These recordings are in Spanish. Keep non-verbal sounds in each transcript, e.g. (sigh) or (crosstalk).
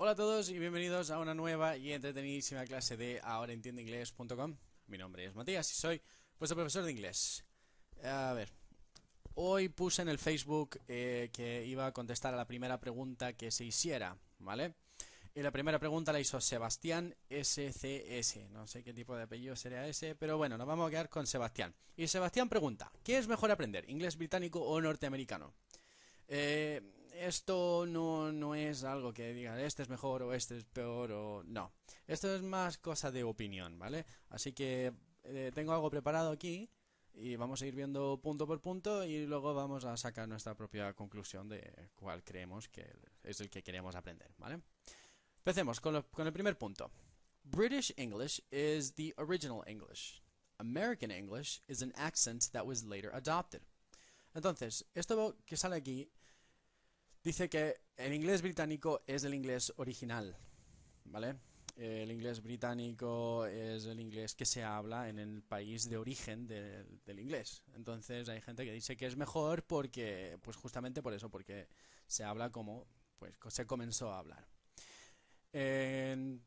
Hola a todos y bienvenidos a una nueva y entretenidísima clase de inglés.com. Mi nombre es Matías y soy vuestro profesor de inglés. A ver, hoy puse en el Facebook eh, que iba a contestar a la primera pregunta que se hiciera, ¿vale? Y la primera pregunta la hizo Sebastián SCS. No sé qué tipo de apellido sería ese, pero bueno, nos vamos a quedar con Sebastián. Y Sebastián pregunta, ¿qué es mejor aprender, inglés británico o norteamericano? Eh, esto no, no es algo que diga este es mejor o este es peor o no. Esto es más cosa de opinión, ¿vale? Así que eh, tengo algo preparado aquí y vamos a ir viendo punto por punto y luego vamos a sacar nuestra propia conclusión de cuál creemos que es el que queremos aprender, ¿vale? Empecemos con, con el primer punto. British English is the original English. American English is an accent that was later adopted. Entonces, esto que sale aquí Dice que el inglés británico es el inglés original, ¿vale? El inglés británico es el inglés que se habla en el país de origen del inglés. Entonces hay gente que dice que es mejor porque, pues justamente por eso, porque se habla como pues, se comenzó a hablar. En,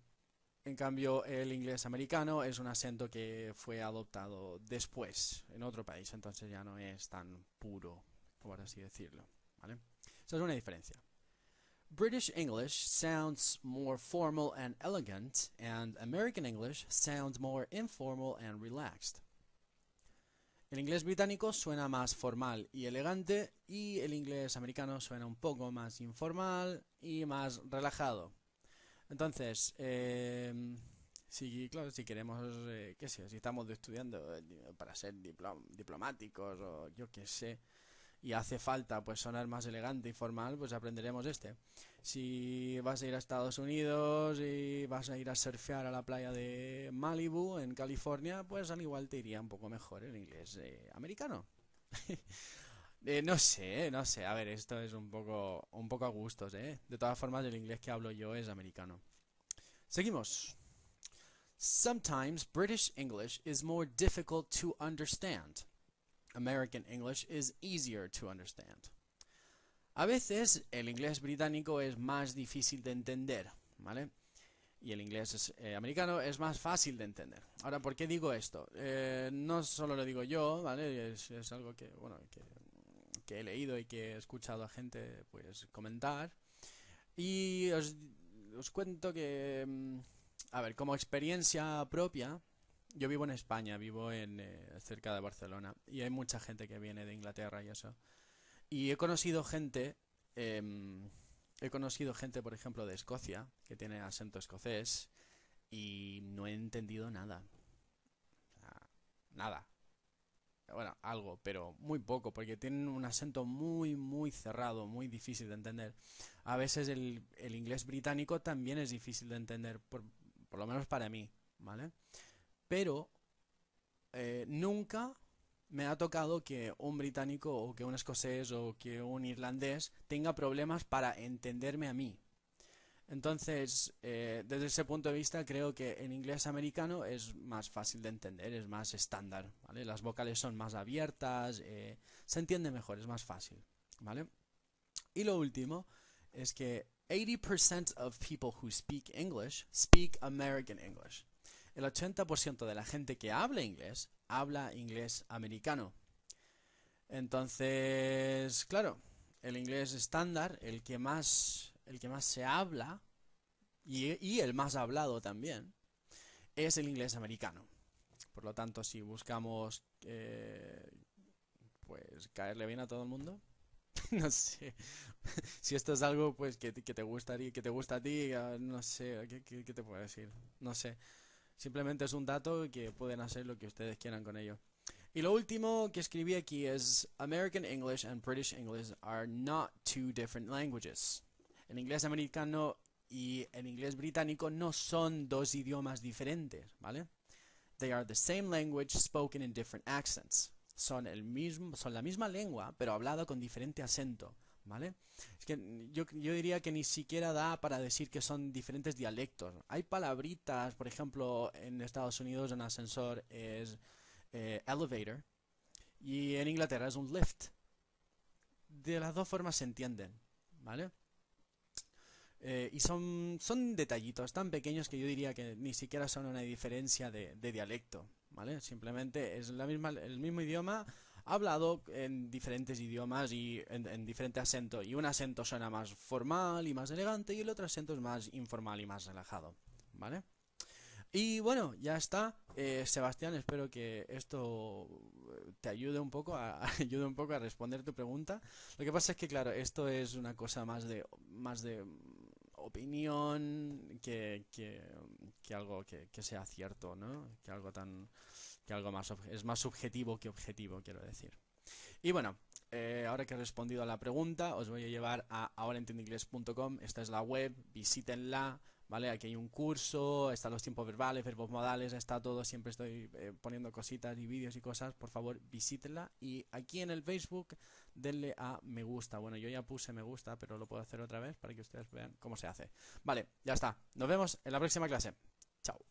en cambio, el inglés americano es un acento que fue adoptado después en otro país, entonces ya no es tan puro, por así decirlo. ¿vale? es una diferencia. British English sounds more formal and elegant, and American English sounds more informal and relaxed. El inglés británico suena más formal y elegante, y el inglés americano suena un poco más informal y más relajado. Entonces, eh, si, claro, si queremos, que eh, qué sé, si estamos estudiando eh, para ser diplomáticos o yo qué sé, y hace falta pues sonar más elegante y formal, pues aprenderemos este. Si vas a ir a Estados Unidos y vas a ir a surfear a la playa de Malibu en California, pues al igual te iría un poco mejor el inglés eh, americano. (laughs) Eh, no sé, no sé. A ver, esto es un poco, un poco a gustos, ¿eh? De todas formas, el inglés que hablo yo es americano. Seguimos. Sometimes British English is more difficult to understand. American English is easier to understand. A veces el inglés británico es más difícil de entender, ¿vale? Y el inglés eh, americano es más fácil de entender. Ahora, ¿por qué digo esto? Eh, no solo lo digo yo, ¿vale? Es, algo que, bueno, que, que, he leído y que he escuchado a gente pues, comentar. Y os, os cuento que, mm, a ver, como experiencia propia, yo vivo en España, vivo en eh, cerca de Barcelona y hay mucha gente que viene de Inglaterra y eso. Y he conocido gente, em, he conocido gente, por ejemplo, de Escocia que tiene acento escocés y no he entendido nada, nada. Bueno, algo, pero muy poco, porque tienen un acento muy, muy cerrado, muy difícil de entender. A veces el, inglés británico también es difícil de entender, por, por lo menos para mí, ¿vale? pero eh, nunca me ha tocado que un británico o que un escocés o que un irlandés tenga problemas para entenderme a mí. Entonces, eh, desde ese punto de vista, creo que en inglés americano es más fácil de entender, es más estándar, Las vocales son más abiertas, eh, se entiende mejor, es más fácil, ¿vale? Y lo último es que 80% of people who speak English speak American English el 80% de la gente que habla inglés habla inglés americano. Entonces, claro, el inglés estándar, el que más, el que más se habla y, el más hablado también, es el inglés americano. Por lo tanto, si buscamos eh, pues caerle bien a todo el mundo, (laughs) no sé. si esto es algo pues que, que, te gustaría, que te gusta a ti, ah, no sé, qué te puedo decir? No sé. Simplemente es un dato que pueden hacer lo que ustedes quieran con ello. Y lo último que escribí aquí es American English and British English are not two different languages. El inglés americano y el inglés británico no son dos idiomas diferentes, ¿vale? They are the same language spoken in different accents. Son, el mismo, son la misma lengua, pero hablada con diferente acento. ¿vale? Es que yo, yo, diría que ni siquiera da para decir que son diferentes dialectos. Hay palabritas, por ejemplo, en Estados Unidos un ascensor es eh, elevator y en Inglaterra es un lift. De las dos formas se entienden, ¿vale? Eh, y son, son detallitos tan pequeños que yo diría que ni siquiera son una diferencia de, de dialecto, ¿vale? Simplemente es la misma, el mismo idioma, hablado en diferentes idiomas y en, en, diferente acento. Y un acento suena más formal y más elegante y el otro acento es más informal y más relajado. ¿Vale? Y bueno, ya está. Eh, Sebastián, espero que esto eh, te ayude un poco a, (laughs) ayude un poco a responder tu pregunta. Lo que pasa es que, claro, esto es una cosa más de, más de opinión que, que, algo que, que sea cierto, ¿no? Que algo tan que algo más es más subjetivo que objetivo, quiero decir. Y bueno, eh, ahora que he respondido a la pregunta, os voy a llevar a inglés.com. Esta es la web, visítenla, ¿vale? Aquí hay un curso, están los tiempos verbales, verbos modales, está todo. Siempre estoy eh, poniendo cositas y vídeos y cosas. Por favor, visítenla. Y aquí en el Facebook, denle a me gusta. Bueno, yo ya puse me gusta, pero lo puedo hacer otra vez para que ustedes vean cómo se hace. Vale, ya está. Nos vemos en la próxima clase. Chao.